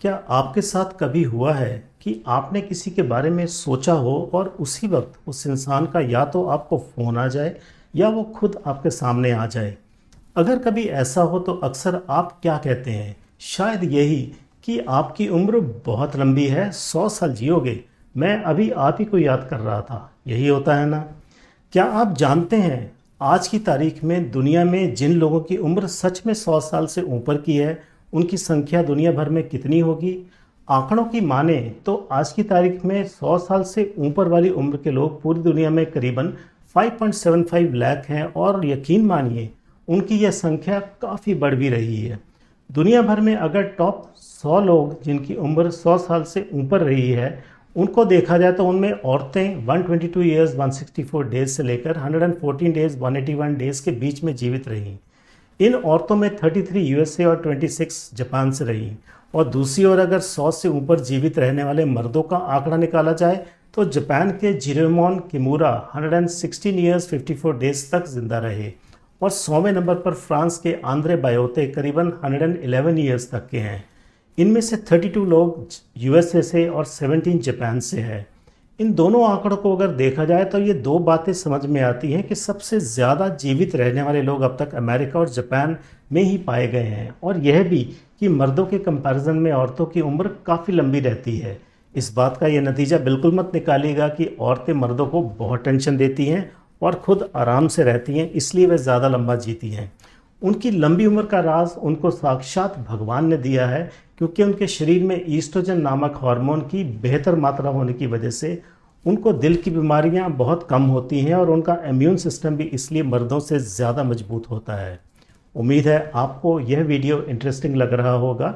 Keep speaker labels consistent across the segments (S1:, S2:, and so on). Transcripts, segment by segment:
S1: क्या आपके साथ कभी हुआ है कि आपने किसी के बारे में सोचा हो और उसी वक्त उस इंसान का या तो आपको फ़ोन आ जाए या वो खुद आपके सामने आ जाए अगर कभी ऐसा हो तो अक्सर आप क्या कहते हैं शायद यही कि आपकी उम्र बहुत लंबी है सौ साल जियोगे मैं अभी आप ही को याद कर रहा था यही होता है ना क्या आप जानते हैं आज की तारीख में दुनिया में जिन लोगों की उम्र सच में सौ साल से ऊपर की है उनकी संख्या दुनिया भर में कितनी होगी आंकड़ों की माने तो आज की तारीख में 100 साल से ऊपर वाली उम्र के लोग पूरी दुनिया में करीबन 5.75 लाख हैं और यकीन मानिए उनकी यह संख्या काफ़ी बढ़ भी रही है दुनिया भर में अगर टॉप 100 लोग जिनकी उम्र 100 साल से ऊपर रही है उनको देखा जाए तो उनमें औरतें 122 इयर्स 164 डेज से लेकर 114 डेज 181 डेज के बीच में जीवित रहीं इन औरतों में 33 यूएसए और 26 जापान से रही और दूसरी ओर अगर 100 से ऊपर जीवित रहने वाले मर्दों का आंकड़ा निकाला जाए तो जापान के जिरेमोन किमूरा 116 ईयर्स 54 डेज तक जिंदा रहे और सौवें नंबर पर फ्रांस के आंद्रे बायोते करीबन 111 ईयर्स तक के हैं इनमें से 32 लोग यूएसए से और 17 जापान से हैं इन दोनों आंकड़ों को अगर देखा जाए तो ये दो बातें समझ में आती हैं कि सबसे ज़्यादा जीवित रहने वाले लोग अब तक अमेरिका और जापान में ही पाए गए हैं और यह भी कि मर्दों के कंपैरिजन में औरतों की उम्र काफ़ी लंबी रहती है इस बात का यह नतीजा बिल्कुल मत निकालिएगा कि औरतें मर्दों को बहुत टेंशन देती हैं और ख़ुद आराम से रहती हैं इसलिए वह ज़्यादा लंबा जीती हैं उनकी लंबी उम्र का राज उनको साक्षात भगवान ने दिया है क्योंकि उनके शरीर में ईस्ट्रोजन नामक हार्मोन की बेहतर मात्रा होने की वजह से उनको दिल की बीमारियां बहुत कम होती हैं और उनका इम्यून सिस्टम भी इसलिए मर्दों से ज़्यादा मजबूत होता है उम्मीद है आपको यह वीडियो इंटरेस्टिंग लग रहा होगा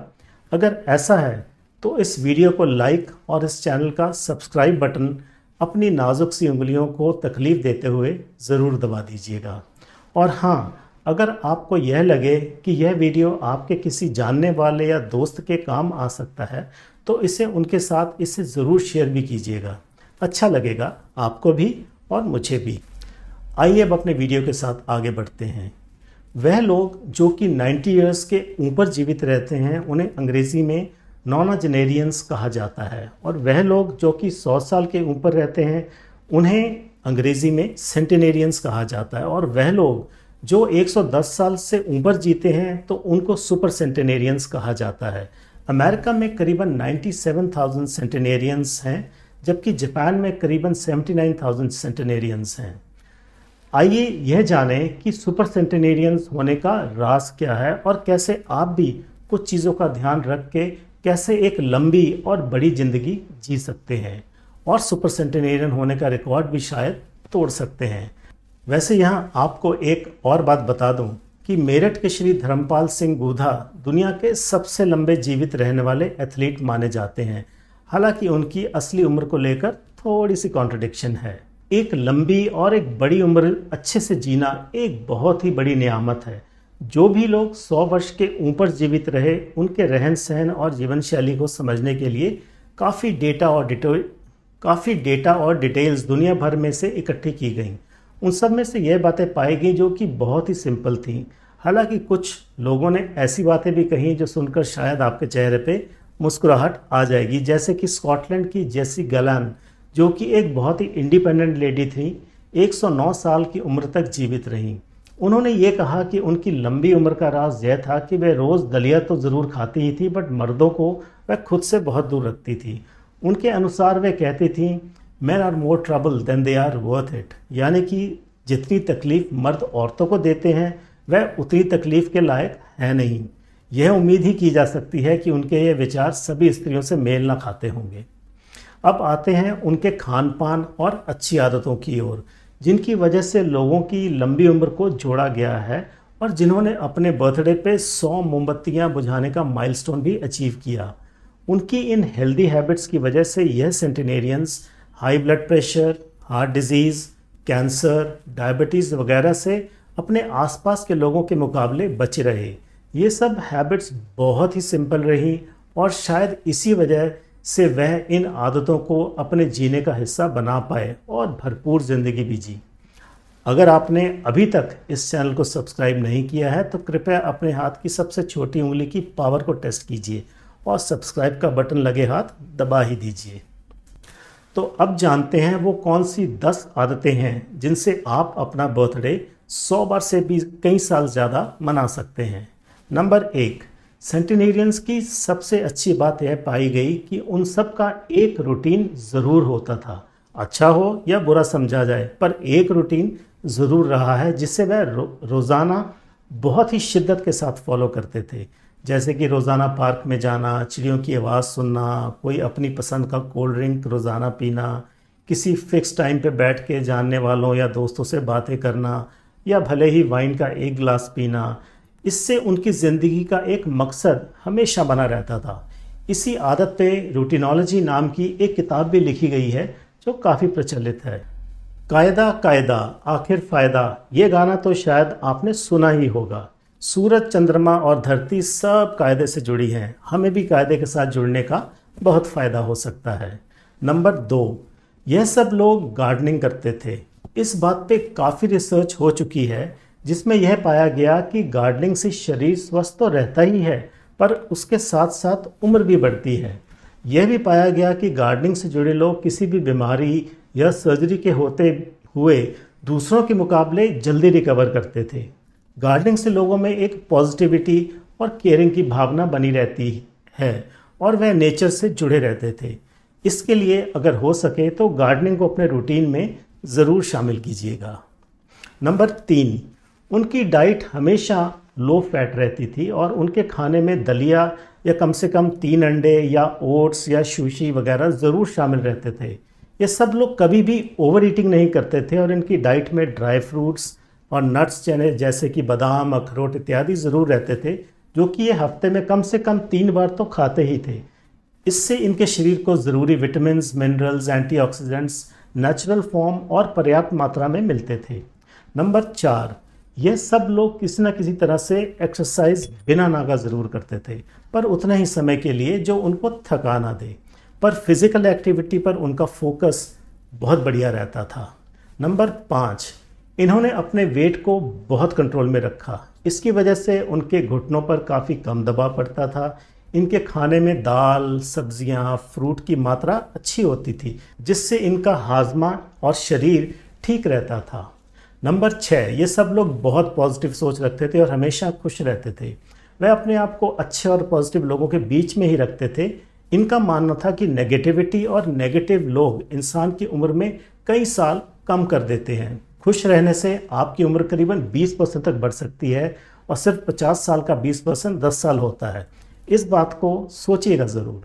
S1: अगर ऐसा है तो इस वीडियो को लाइक और इस चैनल का सब्सक्राइब बटन अपनी नाजुक सी उंगलियों को तकलीफ़ देते हुए ज़रूर दबा दीजिएगा और हाँ अगर आपको यह लगे कि यह वीडियो आपके किसी जानने वाले या दोस्त के काम आ सकता है तो इसे उनके साथ इसे ज़रूर शेयर भी कीजिएगा अच्छा लगेगा आपको भी और मुझे भी आइए अब अपने वीडियो के साथ आगे बढ़ते हैं वह लोग जो कि 90 ईयर्स के ऊपर जीवित रहते हैं उन्हें अंग्रेज़ी में नॉनाजनेरियंस कहा जाता है और वह लोग जो कि 100 साल के ऊपर रहते हैं उन्हें अंग्रेज़ी में सेंटेनेरियंस कहा जाता है और वह लोग जो 110 साल से उम्र जीते हैं तो उनको सुपर सेंटेनेरियंस कहा जाता है अमेरिका में करीबन 97,000 सेंटेनेरियंस हैं जबकि जापान में करीबन 79,000 सेंटेनेरियंस हैं आइए यह जानें कि सुपर सेंटेनेरियंस होने का रास क्या है और कैसे आप भी कुछ चीज़ों का ध्यान रख के कैसे एक लंबी और बड़ी ज़िंदगी जी सकते हैं और सुपर सेंटेनेरियन होने का रिकॉर्ड भी शायद तोड़ सकते हैं वैसे यहाँ आपको एक और बात बता दूँ कि मेरठ के श्री धर्मपाल सिंह गोधा दुनिया के सबसे लंबे जीवित रहने वाले एथलीट माने जाते हैं हालांकि उनकी असली उम्र को लेकर थोड़ी सी कॉन्ट्रडिक्शन है एक लंबी और एक बड़ी उम्र अच्छे से जीना एक बहुत ही बड़ी नियामत है जो भी लोग 100 वर्ष के ऊपर जीवित रहे उनके रहन सहन और जीवन शैली को समझने के लिए काफ़ी डेटा और डिटेल काफ़ी डेटा और डिटेल्स दुनिया भर में से इकट्ठी की गई उन सब में से यह बातें पाई गई जो कि बहुत ही सिंपल थी हालांकि कुछ लोगों ने ऐसी बातें भी कही जो सुनकर शायद आपके चेहरे पे मुस्कुराहट आ जाएगी जैसे कि स्कॉटलैंड की जेसी गलान जो कि एक बहुत ही इंडिपेंडेंट लेडी थी 109 साल की उम्र तक जीवित रहीं उन्होंने ये कहा कि उनकी लंबी उम्र का राज यह था कि वे रोज़ दलिया तो ज़रूर खाती ही थी बट मर्दों को वह खुद से बहुत दूर रखती थी उनके अनुसार वे कहती थी men are more trouble than they are worth it यानी कि जितनी तकलीफ मर्द औरतों को देते हैं वह उतनी तकलीफ के लायक है नहीं यह उम्मीद ही की जा सकती है कि उनके ये विचार सभी स्त्रियों से मेल ना खाते होंगे अब आते हैं उनके खान पान और अच्छी आदतों की ओर जिनकी वजह से लोगों की लंबी उम्र को जोड़ा गया है और जिन्होंने अपने बर्थडे पे 100 मोमबत्तियाँ बुझाने का माइलस्टोन भी अचीव किया उनकी इन हेल्दी हैबिट्स की वजह से यह centenarians high blood pressure heart disease cancer diabetes वगैरह से अपने आसपास के लोगों के मुकाबले बचे रहे ये सब हैबिट्स बहुत ही सिंपल रही और शायद इसी वजह से वह इन आदतों को अपने जीने का हिस्सा बना पाए और भरपूर ज़िंदगी भी जी अगर आपने अभी तक इस चैनल को सब्सक्राइब नहीं किया है तो कृपया अपने हाथ की सबसे छोटी उंगली की पावर को टेस्ट कीजिए और सब्सक्राइब का बटन लगे हाथ दबा ही दीजिए तो अब जानते हैं वो कौन सी दस आदतें हैं जिनसे आप अपना बर्थडे सौ बार से भी कई साल ज़्यादा मना सकते हैं नंबर एक सेंटिनेरियंस की सबसे अच्छी बात यह पाई गई कि उन सब का एक रूटीन ज़रूर होता था अच्छा हो या बुरा समझा जाए पर एक रूटीन ज़रूर रहा है जिससे वह रो, रोज़ाना बहुत ही शिद्दत के साथ फॉलो करते थे जैसे कि रोज़ाना पार्क में जाना चिड़ियों की आवाज़ सुनना कोई अपनी पसंद का कोल्ड ड्रिंक रोज़ाना पीना किसी फिक्स टाइम पे बैठ के जानने वालों या दोस्तों से बातें करना या भले ही वाइन का एक गिलास पीना इससे उनकी ज़िंदगी का एक मकसद हमेशा बना रहता था इसी आदत पे रूटीनोलॉजी नाम की एक किताब भी लिखी गई है जो काफ़ी प्रचलित है कायदा कायदा आखिर फ़ायदा ये गाना तो शायद आपने सुना ही होगा सूरज चंद्रमा और धरती सब कायदे से जुड़ी है हमें भी कायदे के साथ जुड़ने का बहुत फ़ायदा हो सकता है नंबर दो यह सब लोग गार्डनिंग करते थे इस बात पे काफ़ी रिसर्च हो चुकी है जिसमें यह पाया गया कि गार्डनिंग से शरीर स्वस्थ तो रहता ही है पर उसके साथ साथ उम्र भी बढ़ती है यह भी पाया गया कि गार्डनिंग से जुड़े लोग किसी भी बीमारी या सर्जरी के होते हुए दूसरों के मुकाबले जल्दी रिकवर करते थे गार्डनिंग से लोगों में एक पॉजिटिविटी और केयरिंग की भावना बनी रहती है और वह नेचर से जुड़े रहते थे इसके लिए अगर हो सके तो गार्डनिंग को अपने रूटीन में ज़रूर शामिल कीजिएगा नंबर तीन उनकी डाइट हमेशा लो फैट रहती थी और उनके खाने में दलिया या कम से कम तीन अंडे या ओट्स या शूशी वगैरह ज़रूर शामिल रहते थे ये सब लोग कभी भी ओवर ईटिंग नहीं करते थे और इनकी डाइट में ड्राई फ्रूट्स और नट्स चने जैसे कि बादाम अखरोट इत्यादि ज़रूर रहते थे जो कि ये हफ्ते में कम से कम तीन बार तो खाते ही थे इससे इनके शरीर को ज़रूरी vitamin minerals anti natural form और पर्याप्त मात्रा में मिलते थे नंबर चार ये सब लोग किसी न किसी तरह से एक्सरसाइज बिना नागा ज़रूर करते थे पर उतने ही समय के लिए जो उनको थका ना दे पर फिज़िकल एक्टिविटी पर उनका फोकस बहुत बढ़िया रहता था नंबर पाँच इन्होंने अपने वेट को बहुत कंट्रोल में रखा इसकी वजह से उनके घुटनों पर काफ़ी कम दबाव पड़ता था इनके खाने में दाल सब्जियां, फ्रूट की मात्रा अच्छी होती थी जिससे इनका हाजमा और शरीर ठीक रहता था नंबर छः ये सब लोग बहुत पॉजिटिव सोच रखते थे और हमेशा खुश रहते थे वह अपने आप को अच्छे और पॉजिटिव लोगों के बीच में ही रखते थे इनका मानना था कि नेगेटिविटी और नेगेटिव लोग इंसान की उम्र में कई साल कम कर देते हैं खुश रहने से आपकी उम्र करीबन 20 परसेंट तक बढ़ सकती है और सिर्फ 50 साल का 20 परसेंट दस साल होता है इस बात को सोचिएगा ज़रूर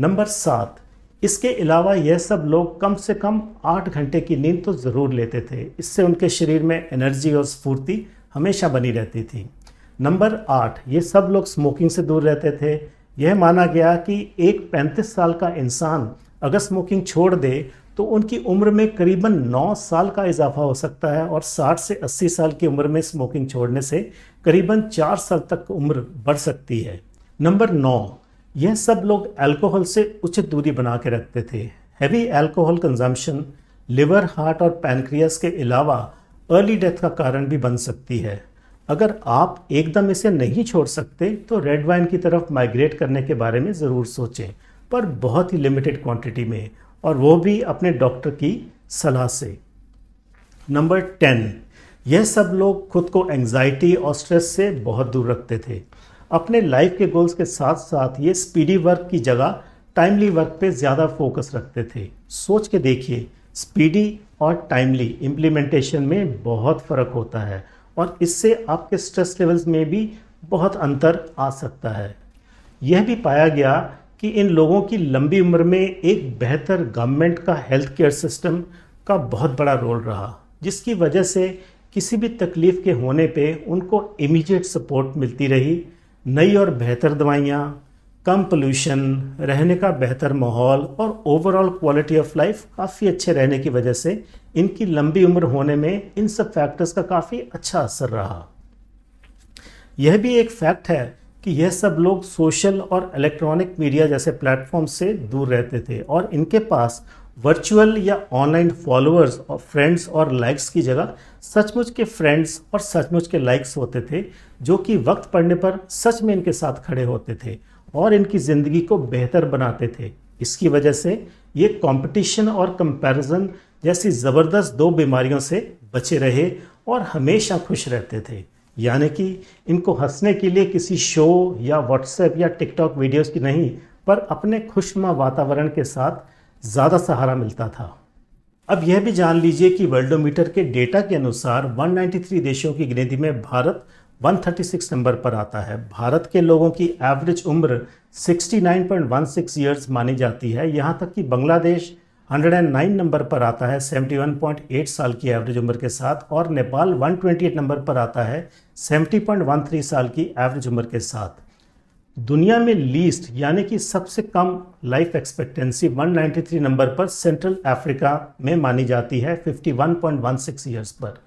S1: नंबर सात इसके अलावा यह सब लोग कम से कम आठ घंटे की नींद तो ज़रूर लेते थे इससे उनके शरीर में एनर्जी और स्फूर्ति हमेशा बनी रहती थी नंबर आठ ये सब लोग स्मोकिंग से दूर रहते थे यह माना गया कि एक पैंतीस साल का इंसान अगर स्मोकिंग छोड़ दे तो उनकी उम्र में करीबन 9 साल का इजाफा हो सकता है और 60 से 80 साल की उम्र में स्मोकिंग छोड़ने से करीबन 4 साल तक उम्र बढ़ सकती है नंबर 9 यह सब लोग अल्कोहल से उचित दूरी बना के रखते थे heavy alcohol consumption liver heart और पैनक्रियास के अलावा अर्ली डेथ का कारण भी बन सकती है अगर आप एकदम इसे नहीं छोड़ सकते तो रेड वाइन की तरफ माइग्रेट करने के बारे में ज़रूर सोचें पर बहुत ही लिमिटेड क्वांटिटी में और वो भी अपने डॉक्टर की सलाह से नंबर टेन यह सब लोग खुद को एंजाइटी और स्ट्रेस से बहुत दूर रखते थे अपने लाइफ के गोल्स के साथ साथ ये स्पीडी वर्क की जगह टाइमली वर्क पे ज़्यादा फोकस रखते थे सोच के देखिए स्पीडी और टाइमली इम्प्लीमेंटेशन में बहुत फ़र्क होता है और इससे आपके स्ट्रेस लेवल्स में भी बहुत अंतर आ सकता है यह भी पाया गया कि इन लोगों की लंबी उम्र में एक बेहतर गवर्नमेंट का हेल्थ केयर सिस्टम का बहुत बड़ा रोल रहा जिसकी वजह से किसी भी तकलीफ़ के होने पे उनको इमीडिएट सपोर्ट मिलती रही नई और बेहतर दवाइयाँ कम पोल्यूशन रहने का बेहतर माहौल और ओवरऑल क्वालिटी ऑफ लाइफ काफ़ी अच्छे रहने की वजह से इनकी लंबी उम्र होने में इन सब फैक्टर्स का काफ़ी अच्छा असर रहा यह भी एक फैक्ट है कि यह सब लोग सोशल और इलेक्ट्रॉनिक मीडिया जैसे प्लेटफॉर्म से दूर रहते थे और इनके पास वर्चुअल या ऑनलाइन फॉलोअर्स और फ्रेंड्स और लाइक्स की जगह सचमुच के फ्रेंड्स और सचमुच के लाइक्स होते थे जो कि वक्त पड़ने पर सच में इनके साथ खड़े होते थे और इनकी ज़िंदगी को बेहतर बनाते थे इसकी वजह से ये कंपटीशन और कंपैरिजन जैसी ज़बरदस्त दो बीमारियों से बचे रहे और हमेशा खुश रहते थे यानी कि इनको हंसने के लिए किसी शो या व्हाट्सएप या टिकटॉक वीडियोस की नहीं पर अपने खुशमा वातावरण के साथ ज़्यादा सहारा मिलता था अब यह भी जान लीजिए कि वर्ल्डोमीटर के डेटा के अनुसार 193 देशों की गिनती में भारत 136 नंबर पर आता है भारत के लोगों की एवरेज उम्र 69.16 ईयर्स मानी जाती है यहाँ तक कि बांग्लादेश 109 नंबर पर आता है 71.8 साल की एवरेज उम्र के साथ और नेपाल 128 नंबर पर आता है 70.13 साल की एवरेज उम्र के साथ दुनिया में लीस्ट यानी कि सबसे कम लाइफ एक्सपेक्टेंसी 193 नंबर पर सेंट्रल अफ्रीका में मानी जाती है 51.16 इयर्स पर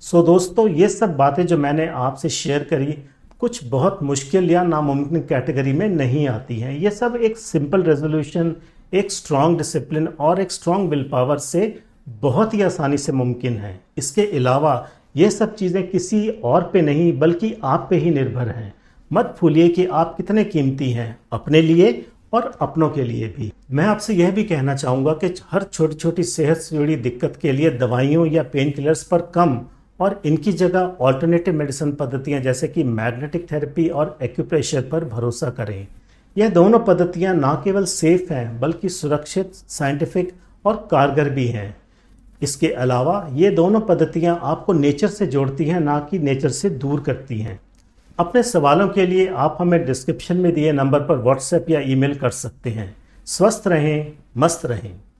S1: सो so, दोस्तों ये सब बातें जो मैंने आपसे शेयर करी कुछ बहुत मुश्किल या नामुमकिन कैटेगरी में नहीं आती हैं ये सब एक सिंपल रेजोल्यूशन एक स्ट्रॉन्ग डिसिप्लिन और एक स्ट्रॉन्ग विल पावर से बहुत ही आसानी से मुमकिन है इसके अलावा ये सब चीज़ें किसी और पे नहीं बल्कि आप पे ही निर्भर हैं मत भूलिए कि आप कितने कीमती हैं अपने लिए और अपनों के लिए भी मैं आपसे यह भी कहना चाहूँगा कि हर छोटी छोटी सेहत से जुड़ी दिक्कत के लिए दवाइयों या पेन किलर्स पर कम और इनकी जगह ऑल्टरनेटिव मेडिसिन पद्धतियाँ जैसे कि मैग्नेटिक थेरेपी और एक्यूप्रेशर पर भरोसा करें यह दोनों पद्धतियां ना केवल सेफ हैं बल्कि सुरक्षित साइंटिफिक और कारगर भी हैं इसके अलावा ये दोनों पद्धतियां आपको नेचर से जोड़ती हैं ना कि नेचर से दूर करती हैं अपने सवालों के लिए आप हमें डिस्क्रिप्शन में दिए नंबर पर व्हाट्सएप या ईमेल कर सकते हैं स्वस्थ रहें मस्त रहें